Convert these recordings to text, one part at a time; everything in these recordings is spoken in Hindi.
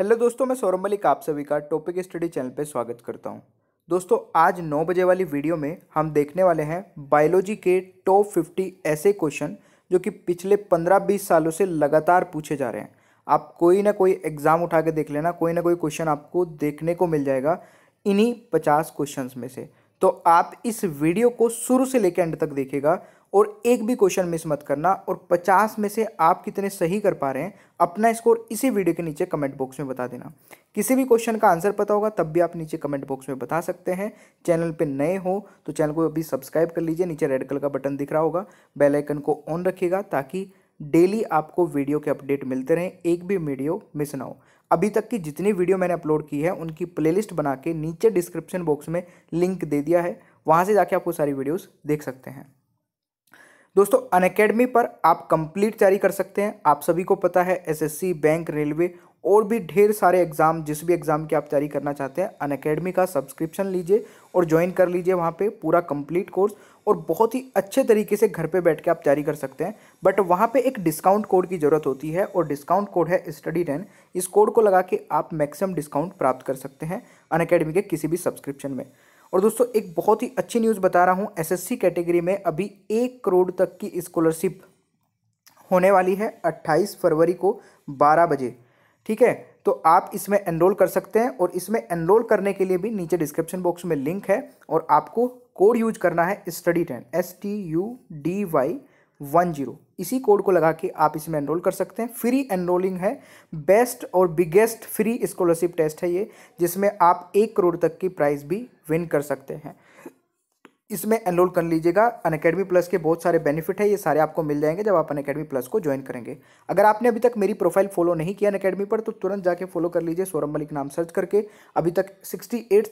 हेलो दोस्तों मैं सौरभ मलिक आप सभी का टॉपिक स्टडी चैनल पर स्वागत करता हूं दोस्तों आज 9 बजे वाली वीडियो में हम देखने वाले हैं बायोलॉजी के टॉप 50 ऐसे क्वेश्चन जो कि पिछले 15-20 सालों से लगातार पूछे जा रहे हैं आप कोई ना कोई एग्ज़ाम उठा के देख लेना कोई ना कोई क्वेश्चन आपको देखने को मिल जाएगा इन्हीं पचास क्वेश्चन में से तो आप इस वीडियो को शुरू से लेकर एंड तक देखेगा और एक भी क्वेश्चन मिस मत करना और पचास में से आप कितने सही कर पा रहे हैं अपना स्कोर इसी वीडियो के नीचे कमेंट बॉक्स में बता देना किसी भी क्वेश्चन का आंसर पता होगा तब भी आप नीचे कमेंट बॉक्स में बता सकते हैं चैनल पर नए हो तो चैनल को अभी सब्सक्राइब कर लीजिए नीचे रेड कलर का बटन दिख रहा होगा बेल आइकन को ऑन रखिएगा ताकि डेली आपको वीडियो के अपडेट मिलते रहें एक भी वीडियो मिस ना हो अभी तक की जितनी वीडियो मैंने अपलोड की है उनकी प्लेलिस्ट बना के नीचे डिस्क्रिप्शन बॉक्स में लिंक दे दिया है वहाँ से जाके आपको सारी वीडियोस देख सकते हैं दोस्तों अनकेडमी पर आप कंप्लीट तैयारी कर सकते हैं आप सभी को पता है एसएससी बैंक रेलवे और भी ढेर सारे एग्ज़ाम जिस भी एग्ज़ाम की आप तैयारी करना चाहते हैं अनकेडमी का सब्सक्रिप्शन लीजिए और ज्वाइन कर लीजिए वहाँ पे पूरा कंप्लीट कोर्स और बहुत ही अच्छे तरीके से घर पे बैठ के आप तैयारी कर सकते हैं बट वहाँ पे एक डिस्काउंट कोड की ज़रूरत होती है और डिस्काउंट कोड है स्टडी टेन इस कोड को लगा के आप मैक्सिमम डिस्काउंट प्राप्त कर सकते हैं अनएकेडमी के किसी भी सब्सक्रिप्शन में और दोस्तों एक बहुत ही अच्छी न्यूज़ बता रहा हूँ एसएससी कैटेगरी में अभी एक करोड़ तक की स्कॉलरशिप होने वाली है अट्ठाईस फरवरी को बारह बजे ठीक है तो आप इसमें एनरोल कर सकते हैं और इसमें एनरोल करने के लिए भी नीचे डिस्क्रिप्शन बॉक्स में लिंक है और आपको कोड यूज करना है study ten S T U D Y one zero इसी कोड को लगा के आप इसमें एनरोल कर सकते हैं फ्री एनरोलिंग है बेस्ट और बिगेस्ट फ्री स्कॉलरशिप टेस्ट है ये जिसमें आप एक करोड़ तक की प्राइज़ भी विन कर सकते हैं इसमें एनरोल कर लीजिएगा अन अकेडमी प्लस के बहुत सारे बेनिफिट है ये सारे आपको मिल जाएंगे जब आप अन अकेडमी प्लस को ज्वाइन करेंगे अगर आपने अभी तक मेरी प्रोफाइल फॉलो नहीं किया अन अकेडमी पर तो तुरंत जाके फॉलो कर लीजिए सौरभ मलिक नाम सर्च करके अभी तक sixty eight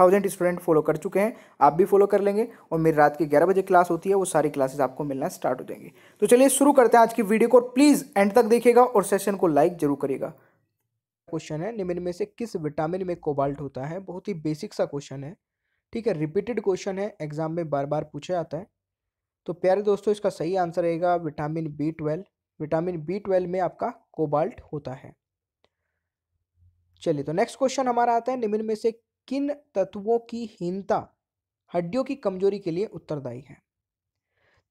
thousand student follow कर चुके हैं आप भी फॉलो कर लेंगे और मेरी रात की ग्यारह बजे क्लास होती है वो सारी क्लासेज आपको मिलना स्टार्ट हो जाएंगे तो चलिए शुरू करते हैं आज की वीडियो को प्लीज़ एंड तक देखिएगा और सेशन को लाइक जरूर करिएगा क्वेश्चन है निम्न में से किस विटामिन में कोबाल्ट होता है बहुत ही बेसिक सा क्वेश्चन है ठीक है रिपीटेड क्वेश्चन है एग्जाम में बार बार पूछा जाता है तो प्यारे दोस्तों इसका सही आंसर रहेगा vitamin B twelve vitamin B twelve में आपका कोबाल्ट होता है चलिए तो नेक्स्ट क्वेश्चन हमारा आता है निम्न में से किन तत्वों की हीनता हड्डियों की कमजोरी के लिए उत्तरदायी है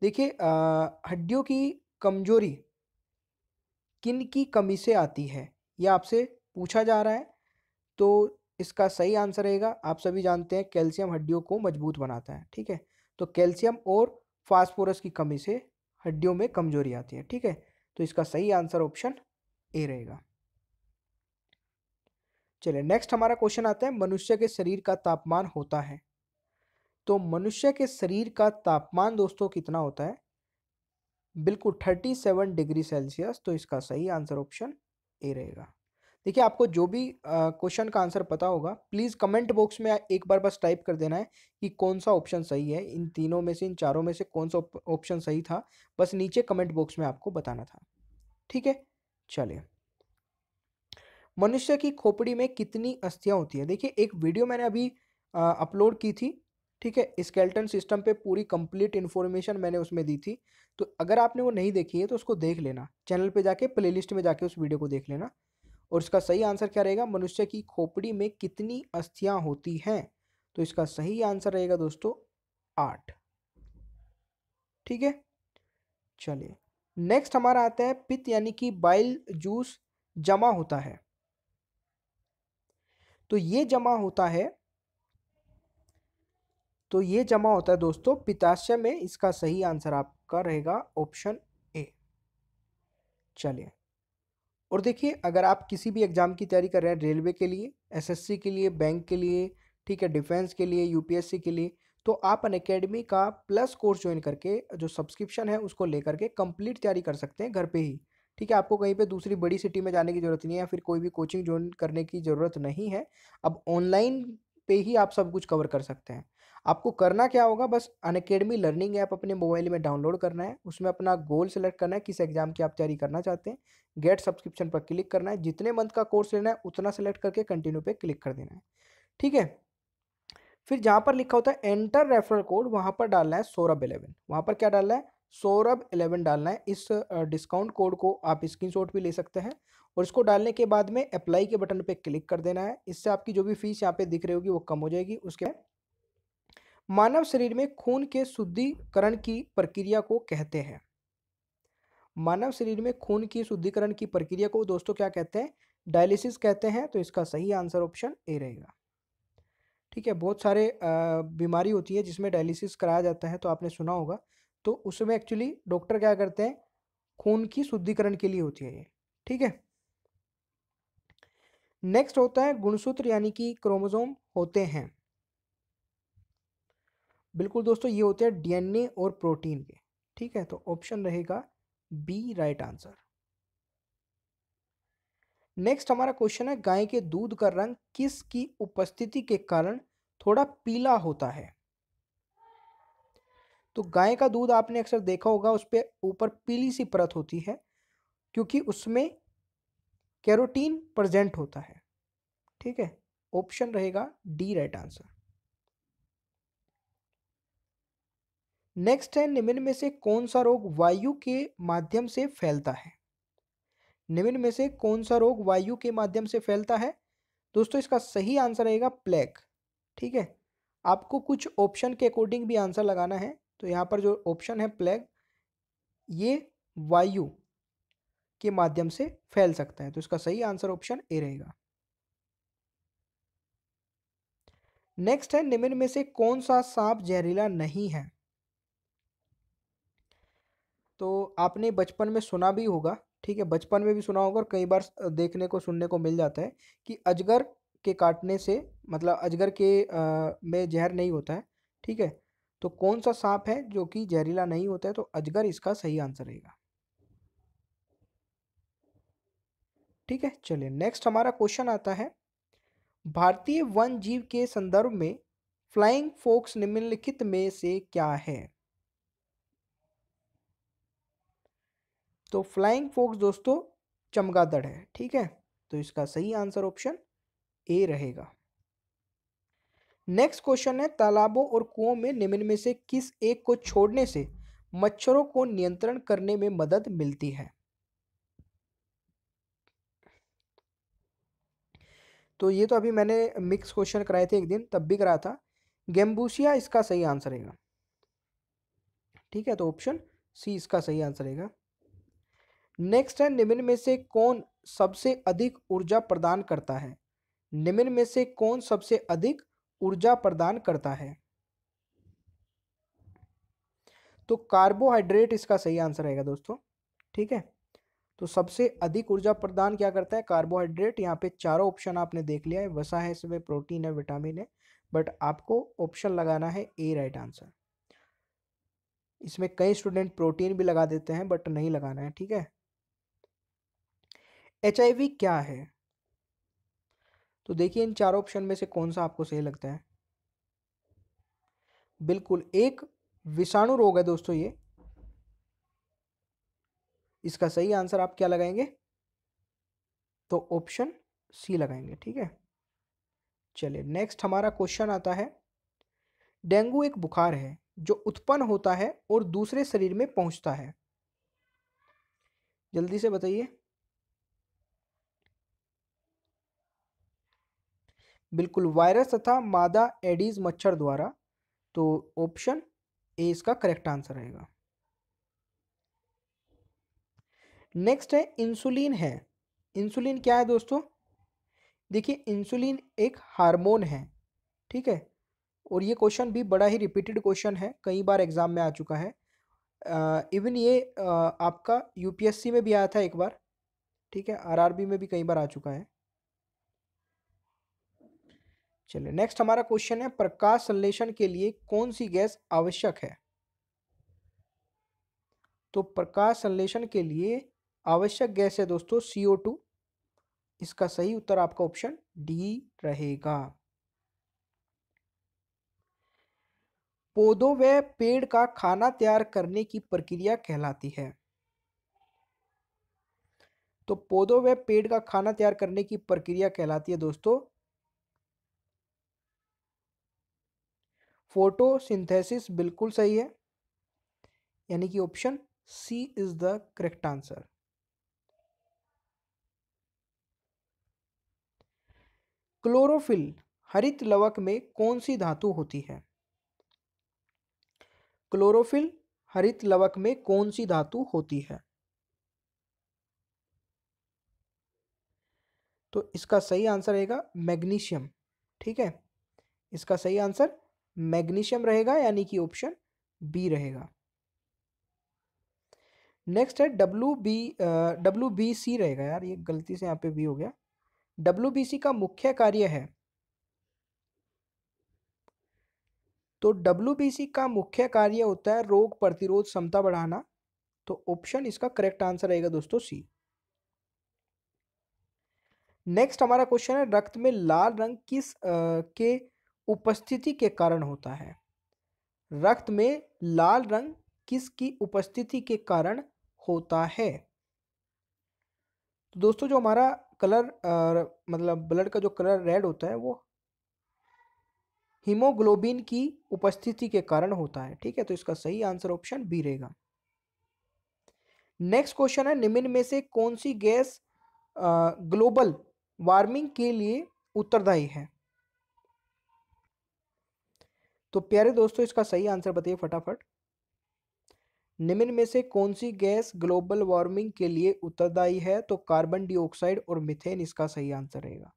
देखिए हड्डियों की कमजोरी किन की कमी से आती है यह आपसे पूछा जा रहा है तो इसका सही आंसर रहेगा आप सभी जानते हैं कैल्शियम हड्डियों को मजबूत बनाता है ठीक है तो कैल्शियम और फास्फोरस की कमी से हड्डियों में कमजोरी आती है ठीक है तो इसका सही आंसर ऑप्शन ए रहेगा चलिए नेक्स्ट हमारा क्वेश्चन आता है मनुष्य के शरीर का तापमान होता है तो मनुष्य के शरीर का तापमान दोस्तों कितना होता है बिल्कुल थर्टी सेवन डिग्री सेल्सियस तो इसका सही आंसर ऑप्शन ए रहेगा देखिए आपको जो भी क्वेश्चन का आंसर पता होगा प्लीज़ कमेंट बॉक्स में एक बार बस टाइप कर देना है कि कौन सा ऑप्शन सही है इन तीनों में से इन चारों में से कौन सा ऑप्शन सही था बस नीचे कमेंट बॉक्स में आपको बताना था ठीक है चलिए मनुष्य की खोपड़ी में कितनी अस्थियाँ होती है देखिए एक वीडियो मैंने अभी अपलोड की थी ठीक है स्केल्टन सिस्टम पे पूरी कंप्लीट इन्फॉर्मेशन मैंने उसमें दी थी तो अगर आपने वो नहीं देखी है तो उसको देख लेना चैनल पे जाके प्लेलिस्ट में जाके उस वीडियो को देख लेना और इसका सही आंसर क्या रहेगा मनुष्य की खोपड़ी में कितनी अस्थियां होती हैं तो इसका सही आंसर रहेगा दोस्तों आठ ठीक है चलिए नेक्स्ट हमारा आता है पित्त यानी कि बाइल जूस जमा होता है तो ये जमा होता है तो ये जमा होता है दोस्तों पिताशय में इसका सही आंसर आपका रहेगा ऑप्शन ए चलिए और देखिए अगर आप किसी भी एग्ज़ाम की तैयारी कर रहे हैं रेलवे के लिए एसएससी के लिए बैंक के लिए ठीक है डिफेंस के लिए यूपीएससी के लिए तो आप अन अकेडमी का प्लस कोर्स ज्वाइन करके जो सब्सक्रिप्शन है उसको लेकर के कंप्लीट तैयारी कर सकते हैं घर पे ही ठीक है आपको कहीं पे दूसरी बड़ी सिटी में जाने की ज़रूरत नहीं है या फिर कोई भी कोचिंग ज्वाइन करने की ज़रूरत नहीं है अब ऑनलाइन पे ही आप सब कुछ कवर कर सकते हैं आपको करना क्या होगा बस अनकेडमी लर्निंग ऐप अपने मोबाइल में डाउनलोड करना है उसमें अपना गोल सेलेक्ट करना है किस एग्जाम की आप तैयारी करना चाहते हैं गेट सब्सक्रिप्शन पर क्लिक करना है जितने मंथ का कोर्स लेना है उतना सेलेक्ट करके कंटिन्यू पे क्लिक कर देना है ठीक है फिर जहाँ पर लिखा होता है एंटर रेफरल कोड वहाँ पर डालना है सौरभ इलेवन वहाँ पर क्या डालना है सौरभ इलेवन डालना है इस डिस्काउंट कोड को आप शॉट भी ले सकते हैं और इसको डालने के बाद में अप्लाई के बटन पे क्लिक कर देना है इससे आपकी जो भी फीस यहाँ पे दिख रही होगी वो कम हो जाएगी उसके मानव शरीर में खून के शुद्धिकरण की प्रक्रिया को कहते हैं मानव शरीर में खून की शुद्धिकरण की प्रक्रिया को दोस्तों क्या कहते हैं डायलिसिस कहते हैं तो इसका सही आंसर ऑप्शन ए रहेगा ठीक है बहुत सारे बीमारी होती है जिसमें डायलिसिस कराया जाता है तो आपने सुना होगा तो उसमें एक्चुअली डॉक्टर क्या करते हैं खून की शुद्धिकरण के लिए होती है ये ठीक है नेक्स्ट होता है गुणसूत्र यानी कि क्रोमोजोम होते हैं बिल्कुल दोस्तों ये होते हैं डीएनए और प्रोटीन के ठीक है तो ऑप्शन रहेगा बी राइट आंसर नेक्स्ट हमारा क्वेश्चन है गाय के दूध का रंग किस की उपस्थिति के कारण थोड़ा पीला होता है तो गाय का दूध आपने अक्सर देखा होगा उस पर ऊपर पीली सी परत होती है क्योंकि उसमें कैरोटीन प्रेजेंट होता है ठीक है ऑप्शन रहेगा डी राइट आंसर नेक्स्ट है निम्न में से कौन सा रोग वायु के माध्यम से फैलता है निम्न में से कौन सा रोग वायु के माध्यम से फैलता है दोस्तों इसका सही आंसर रहेगा प्लेग ठीक है आपको कुछ ऑप्शन के अकॉर्डिंग भी आंसर लगाना है तो यहाँ पर जो ऑप्शन है प्लेग ये वायु के माध्यम से फैल सकता है तो इसका सही आंसर ऑप्शन ए रहेगा नेक्स्ट है निम्न में से कौन सा सांप जहरीला नहीं है तो आपने बचपन में सुना भी होगा ठीक है बचपन में भी सुना होगा और कई बार देखने को सुनने को मिल जाता है कि अजगर के काटने से मतलब अजगर के आ, में जहर नहीं होता है ठीक है तो कौन सा सांप है जो कि जहरीला नहीं होता है तो अजगर इसका सही आंसर रहेगा ठीक है चलिए नेक्स्ट हमारा क्वेश्चन आता है भारतीय वन जीव के संदर्भ में फ्लाइंग फोक्स निम्नलिखित में से क्या है तो फ्लाइंग फोक्स दोस्तों चमगादड़ है ठीक है तो इसका सही आंसर ऑप्शन ए रहेगा नेक्स्ट क्वेश्चन है तालाबों और कुओं में निम्न में से किस एक को छोड़ने से मच्छरों को नियंत्रण करने में मदद मिलती है तो ये तो अभी मैंने मिक्स क्वेश्चन कराए थे एक दिन तब भी कराया था गेम्बूसिया इसका सही आंसर रहेगा ठीक है तो ऑप्शन सी इसका सही आंसर रहेगा नेक्स्ट है निम्न में से कौन सबसे अधिक ऊर्जा प्रदान करता है निम्न में से कौन सबसे अधिक ऊर्जा प्रदान करता है तो कार्बोहाइड्रेट इसका सही आंसर रहेगा दोस्तों ठीक है तो सबसे अधिक ऊर्जा प्रदान क्या करता है कार्बोहाइड्रेट यहाँ पे चारों ऑप्शन आपने देख लिया है वसा है इसमें प्रोटीन है विटामिन है बट आपको ऑप्शन लगाना है ए राइट आंसर इसमें कई स्टूडेंट प्रोटीन भी लगा देते हैं बट नहीं लगाना है ठीक है एच क्या है तो देखिए इन चार ऑप्शन में से कौन सा आपको सही लगता है बिल्कुल एक विषाणु रोग है दोस्तों ये इसका सही आंसर आप क्या लगाएंगे तो ऑप्शन सी लगाएंगे ठीक है चलिए नेक्स्ट हमारा क्वेश्चन आता है डेंगू एक बुखार है जो उत्पन्न होता है और दूसरे शरीर में पहुंचता है जल्दी से बताइए बिल्कुल वायरस तथा मादा एडीज मच्छर द्वारा तो ऑप्शन ए इसका करेक्ट आंसर रहेगा नेक्स्ट है इंसुलिन है इंसुलिन क्या है दोस्तों देखिए इंसुलिन एक हार्मोन है ठीक है और ये क्वेश्चन भी बड़ा ही रिपीटेड क्वेश्चन है कई बार एग्ज़ाम में आ चुका है इवन ये आ, आपका यूपीएससी में भी आया था एक बार ठीक है आरआरबी में भी कई बार आ चुका है चलिए नेक्स्ट हमारा क्वेश्चन है प्रकाश संश्लेषण के लिए कौन सी गैस आवश्यक है तो प्रकाश संश्लेषण के लिए आवश्यक गैस है दोस्तों सीओ टू इसका सही उत्तर आपका ऑप्शन डी रहेगा पौधों व पेड़ का खाना तैयार करने की प्रक्रिया कहलाती है तो पौधों व पेड़ का खाना तैयार करने की प्रक्रिया कहलाती है दोस्तों फोटोसिंथेसिस बिल्कुल सही है यानी कि option C is the correct answer chlorophyll हरित लवक में कौन सी धातु होती है क्लोरोफिल हरित लवक में कौन सी धातु होती है तो इसका सही आंसर रहेगा मैग्नीशियम ठीक है इसका सही आंसर मैग्नीशियम रहेगा यानी कि ऑप्शन बी रहेगा नेक्स्ट है W B W B C रहेगा यार ये गलती से यहाँ पे बी हो गया डब्ल्यू बी सी का मुख्य कार्य है तो डब्ल्यू बी सी का मुख्य कार्य होता है रोग प्रतिरोध क्षमता बढ़ाना तो ऑप्शन इसका करेक्ट आंसर रहेगा दोस्तों सी नेक्स्ट हमारा क्वेश्चन है रक्त में लाल रंग किस आ, के उपस्थिति के कारण होता है रक्त में लाल रंग किसकी उपस्थिति के कारण होता है तो दोस्तों जो हमारा कलर आ, मतलब ब्लड का जो कलर रेड होता है वो हीमोग्लोबिन की उपस्थिति के कारण होता है ठीक है तो इसका सही आंसर ऑप्शन बी रहेगा नेक्स्ट क्वेश्चन है निम्न में से कौन सी गैस ग्लोबल वार्मिंग के लिए उत्तरदायी है तो प्यारे दोस्तों इसका सही आंसर बताइए फटाफट निम्न में से कौन सी गैस ग्लोबल वार्मिंग के लिए उत्तरदायी है तो कार्बन डाइऑक्साइड और मिथेन इसका सही आंसर रहेगा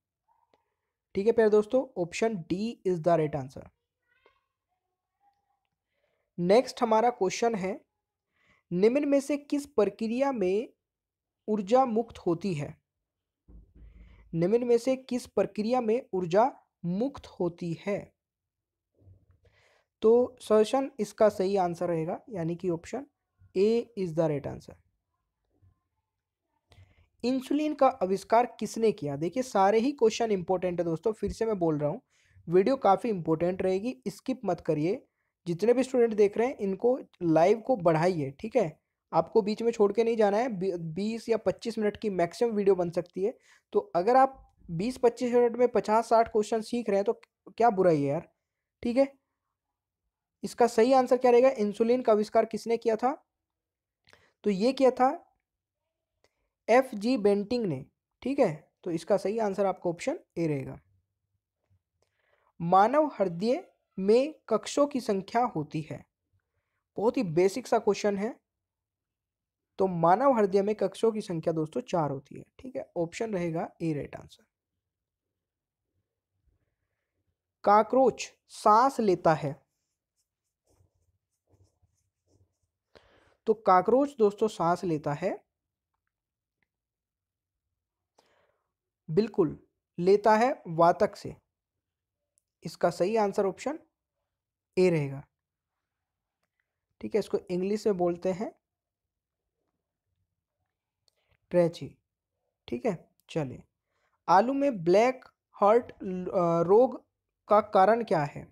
ठीक है प्यारे दोस्तों option D is the right answer next हमारा क्वेश्चन है निम्न में से किस प्रक्रिया में ऊर्जा मुक्त होती है निम्न में से किस प्रक्रिया में ऊर्जा मुक्त होती है तो सजेशन इसका सही आंसर रहेगा यानी कि option A is the right answer insulin का आविष्कार किसने किया देखिए सारे ही क्वेश्चन इंपॉर्टेंट है दोस्तों फिर से मैं बोल रहा हूँ वीडियो काफ़ी इंपॉर्टेंट रहेगी स्किप मत करिए जितने भी स्टूडेंट देख रहे हैं इनको लाइव को बढ़ाइए ठीक है आपको बीच में छोड़ के नहीं जाना है बीस या पच्चीस मिनट की मैक्सिमम वीडियो बन सकती है तो अगर आप बीस पच्चीस मिनट में पचास साठ क्वेश्चन सीख रहे हैं तो क्या बुराई है यार ठीक है इसका सही आंसर क्या रहेगा इंसुलिन का आविष्कार किसने किया था तो ये किया था एफ जी बेंटिंग ने ठीक है तो इसका सही आंसर आपका ऑप्शन ए रहेगा मानव हृदय में कक्षों की संख्या होती है बहुत ही बेसिक सा क्वेश्चन है तो मानव हृदय में कक्षों की संख्या दोस्तों चार होती है ठीक है ऑप्शन रहेगा ए राइट आंसर काकरोच सांस लेता है तो काकरोच दोस्तों सांस लेता है बिल्कुल लेता है वातक से इसका सही आंसर ऑप्शन ए रहेगा ठीक है इसको इंग्लिश में बोलते हैं ट्रेची ठीक है चलिए आलू में ब्लैक हार्ट रोग का कारण क्या है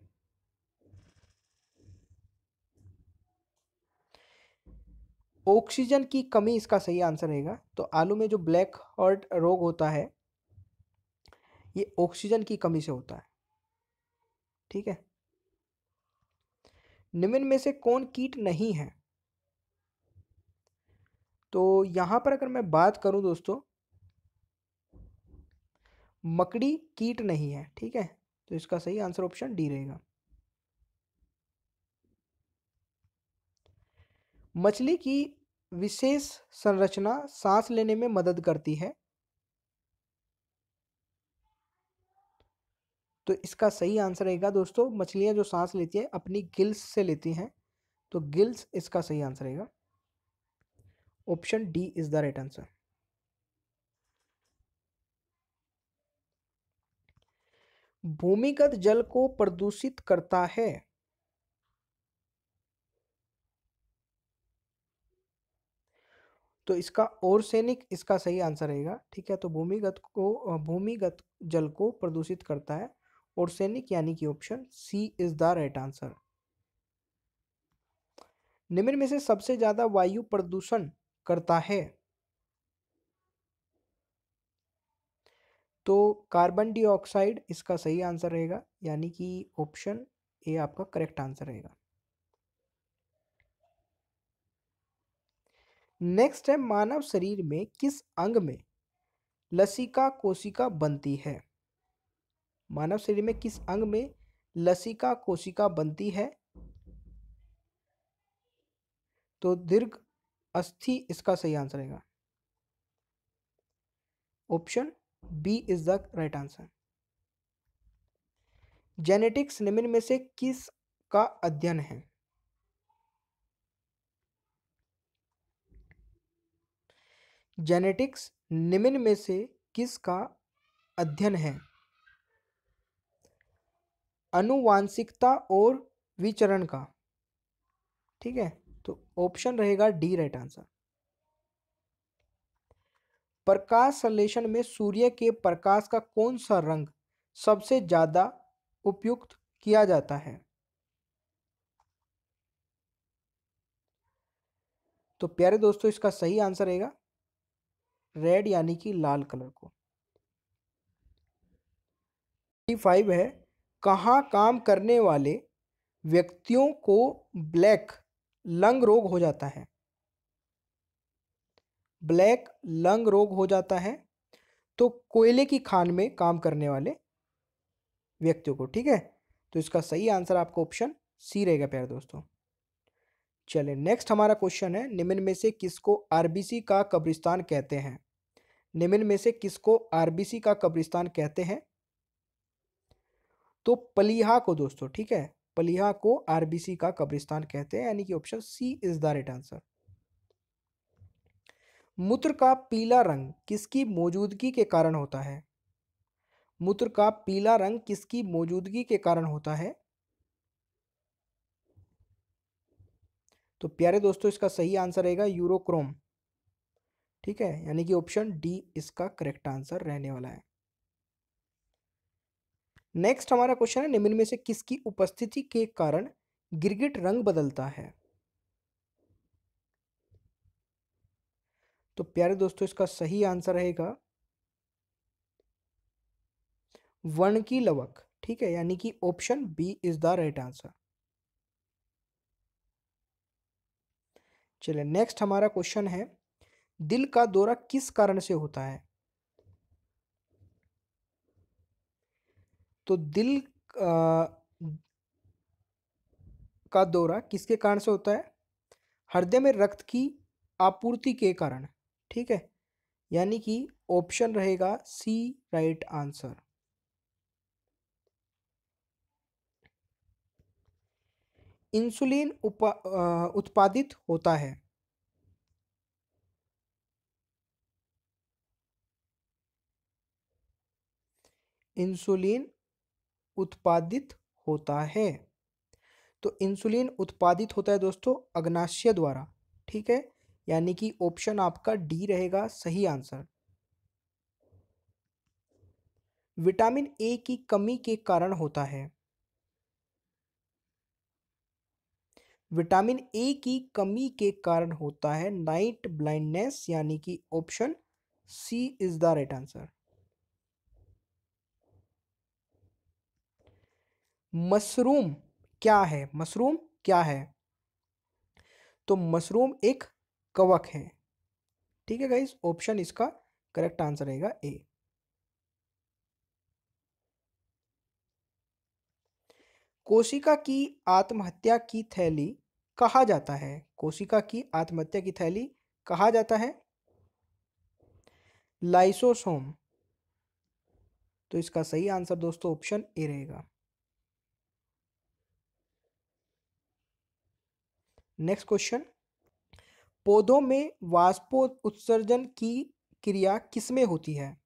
ऑक्सीजन की कमी इसका सही आंसर रहेगा तो आलू में जो ब्लैक हार्ट रोग होता है ये ऑक्सीजन की कमी से होता है ठीक है निम्न में से कौन कीट नहीं है तो यहां पर अगर मैं बात करूं दोस्तों मकड़ी कीट नहीं है ठीक है तो इसका सही आंसर ऑप्शन डी रहेगा मछली की विशेष संरचना सांस लेने में मदद करती है तो इसका सही आंसर रहेगा दोस्तों मछलियां जो सांस लेती हैं अपनी गिल्स से लेती हैं तो गिल्स इसका सही आंसर रहेगा option D is the right answer भूमिगत जल को प्रदूषित करता है तो इसका ओरसेनिक इसका सही आंसर रहेगा ठीक है तो भूमिगत को भूमिगत जल को प्रदूषित करता है ओरसेनिक यानी कि option C is the right answer निम्न में से सबसे ज्यादा वायु प्रदूषण करता है तो कार्बन डाइऑक्साइड इसका सही आंसर रहेगा यानी कि ऑप्शन ए आपका करेक्ट आंसर रहेगा नेक्स्ट है मानव शरीर में किस अंग में लसिका कोशिका बनती है मानव शरीर में किस अंग में लसिका कोशिका बनती है तो दीर्घ अस्थि इसका सही आंसर रहेगा option B is the right answer genetics निम्न में से किस का अध्ययन है जेनेटिक्स निम्न में से किस का अध्ययन है अनुवांशिकता और विचरण का ठीक है तो ऑप्शन रहेगा डी राइट आंसर प्रकाश संश्लेषण में सूर्य के प्रकाश का कौन सा रंग सबसे ज्यादा उपयुक्त किया जाता है तो प्यारे दोस्तों इसका सही आंसर रहेगा रेड यानी कि लाल कलर को फाइव है कहाँ काम करने वाले व्यक्तियों को ब्लैक लंग रोग हो जाता है ब्लैक लंग रोग हो जाता है तो कोयले की खान में काम करने वाले व्यक्तियों को ठीक है तो इसका सही आंसर आपका ऑप्शन सी रहेगा प्यारे दोस्तों चले नेक्स्ट हमारा क्वेश्चन है निम्न में से किसको आरबीसी का कब्रिस्तान कहते हैं निम्न में से किसको आरबीसी का कब्रिस्तान कहते हैं तो पलिहा को दोस्तों ठीक है पलिहा को आरबीसी का कब्रिस्तान कहते हैं यानी कि option C is the right answer मूत्र का पीला रंग किसकी मौजूदगी के कारण होता है मूत्र का पीला रंग किसकी मौजूदगी के कारण होता है तो प्यारे दोस्तों इसका सही आंसर रहेगा यूरोक्रोम ठीक है यानी कि ऑप्शन डी इसका करेक्ट आंसर रहने वाला है नेक्स्ट हमारा क्वेश्चन है निम्न में से किसकी उपस्थिति के कारण गिरगिट रंग बदलता है तो प्यारे दोस्तों इसका सही आंसर रहेगा वर्ण की लवक ठीक है यानी कि option B is the right answer चलिए नेक्स्ट हमारा क्वेश्चन है दिल का दौरा किस कारण से होता है तो दिल आ, का दौरा किसके कारण से होता है हृदय में रक्त की आपूर्ति के कारण ठीक है यानी कि ऑप्शन रहेगा सी राइट आंसर इंसुलिन उत्पादित होता है इंसुलिन उत्पादित होता है तो इंसुलिन उत्पादित होता है दोस्तों अग्नाशय द्वारा ठीक है यानी कि ऑप्शन आपका डी रहेगा सही आंसर विटामिन ए की कमी के कारण होता है विटामिन ए की कमी के कारण होता है नाइट ब्लाइंडनेस यानी कि option C is the right answer mushroom क्या है मशरूम क्या है तो मशरूम एक कवक है ठीक है गाइज ऑप्शन इसका करेक्ट आंसर रहेगा ए कोशिका की आत्महत्या की थैली कहा जाता है कोशिका की आत्महत्या की थैली कहा जाता है लाइसोसोम तो इसका सही आंसर दोस्तों ऑप्शन ए रहेगा नेक्स्ट क्वेश्चन पौधों में वाष्पो उत्सर्जन की क्रिया किसमें होती है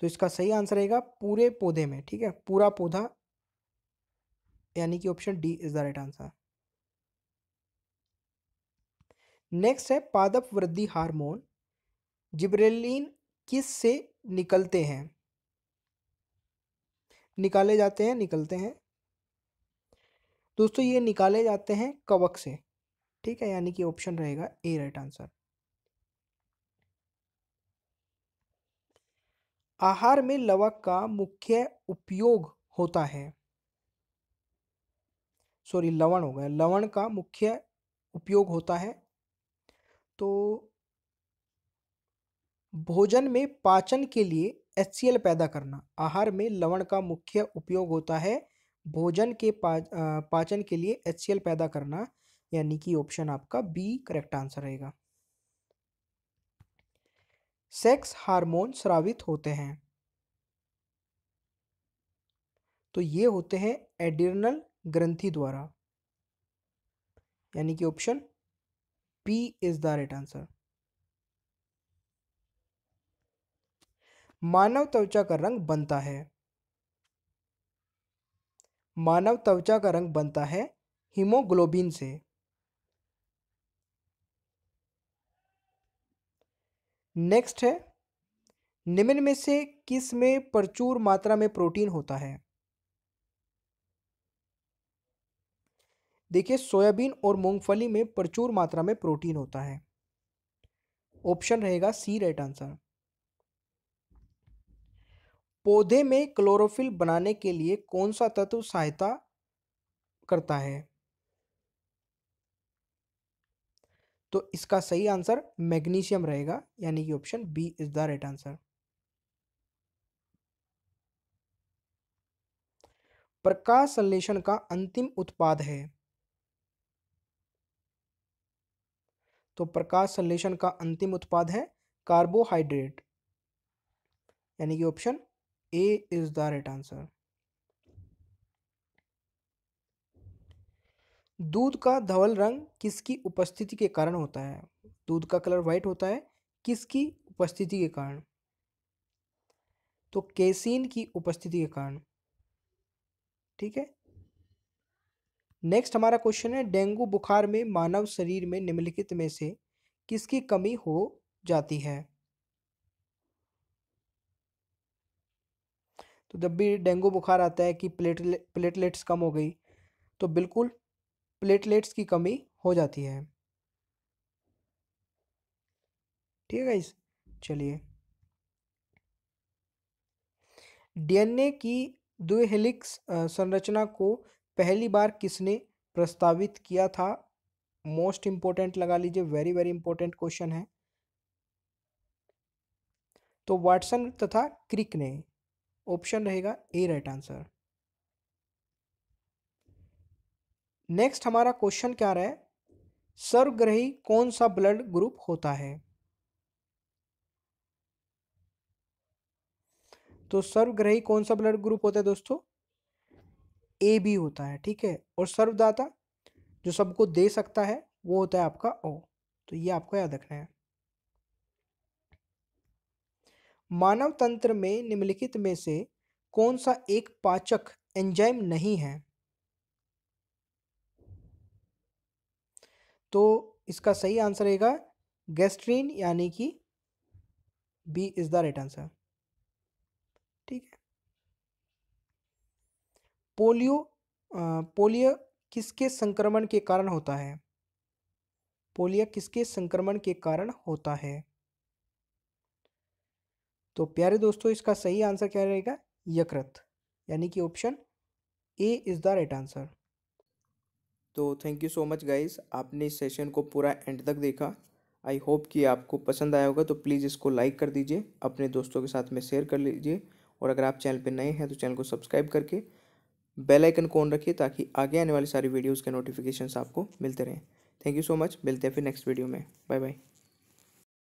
तो इसका सही आंसर रहेगा पूरे पौधे में ठीक है पूरा पौधा यानी कि option D is the right answer next है पादप वृद्धि हार्मोन जिब्रेलिन किस से निकलते हैं निकाले जाते हैं निकलते हैं दोस्तों ये निकाले जाते हैं कवक से ठीक है यानी कि ऑप्शन रहेगा ए राइट आंसर आहार में लवक का मुख्य उपयोग होता है सॉरी लवण हो गया लवण का मुख्य उपयोग होता है तो भोजन में पाचन के लिए एच पैदा करना आहार में लवण का मुख्य उपयोग होता है भोजन के पा, पाचन के लिए एच पैदा करना यानी कि ऑप्शन आपका बी करेक्ट आंसर रहेगा सेक्स हार्मोन स्रावित होते हैं तो ये होते हैं एडिनल ग्रंथि द्वारा यानी कि option P is the right answer मानव त्वचा का रंग बनता है मानव त्वचा का रंग बनता है हीमोग्लोबिन से नेक्स्ट है निम्न में से किस में प्रचुर मात्रा में प्रोटीन होता है देखिए सोयाबीन और मूंगफली में प्रचुर मात्रा में प्रोटीन होता है ऑप्शन रहेगा सी राइट आंसर पौधे में क्लोरोफिल बनाने के लिए कौन सा तत्व सहायता करता है तो इसका सही आंसर मैग्नीशियम रहेगा यानी कि option B is the right answer प्रकाश संश्लेषण का अंतिम उत्पाद है तो प्रकाश संश्लेषण का अंतिम उत्पाद है कार्बोहाइड्रेट यानी कि option A is the right answer दूध का धवल रंग किसकी उपस्थिति के कारण होता है दूध का कलर व्हाइट होता है किसकी उपस्थिति के कारण तो केसिन की उपस्थिति के कारण ठीक है नेक्स्ट हमारा क्वेश्चन है डेंगू बुखार में मानव शरीर में निम्नलिखित में से किसकी कमी हो जाती है तो जब भी डेंगू बुखार आता है कि प्लेटले प्लेटलेट्स कम हो गई तो बिल्कुल प्लेटलेट्स की कमी हो जाती है ठीक है इस चलिए डीएनए की द्विहेलिक्स संरचना को पहली बार किसने प्रस्तावित किया था मोस्ट इम्पोर्टेंट लगा लीजिए वेरी वेरी इंपॉर्टेंट क्वेश्चन है तो वाटसन तथा क्रिक ने ऑप्शन रहेगा ए राइट आंसर नेक्स्ट हमारा क्वेश्चन क्या रहा है सर्वग्रही कौन सा ब्लड ग्रुप होता है तो सर्वग्रही कौन सा ब्लड ग्रुप होता है दोस्तों ए बी होता है ठीक है और सर्वदाता जो सबको दे सकता है वो होता है आपका ओ तो ये आपको याद रखना है मानव तंत्र में निम्नलिखित में से कौन सा एक पाचक एंजाइम नहीं है तो इसका सही आंसर रहेगा गैस्ट्रीन यानी कि B is the right answer ठीक है पोलियो पोलियो किसके संक्रमण के कारण होता है पोलियो किसके संक्रमण के कारण होता है तो प्यारे दोस्तों इसका सही आंसर क्या रहेगा यकृत यानी कि option A is the right answer तो thank you so much guys आपने इस सेशन को पूरा एंड तक देखा आई होप कि आपको पसंद आया होगा तो प्लीज़ इसको लाइक कर दीजिए अपने दोस्तों के साथ में शेयर कर लीजिए और अगर आप चैनल पर नए हैं तो चैनल को सब्सक्राइब करके बेल आइकन ऑन रखिए ताकि आगे आने वाली सारी वीडियोज़ के नोटिफिकेशंस आपको मिलते रहें थैंक यू सो मच मिलते हैं फिर नेक्स्ट वीडियो में बाय बाय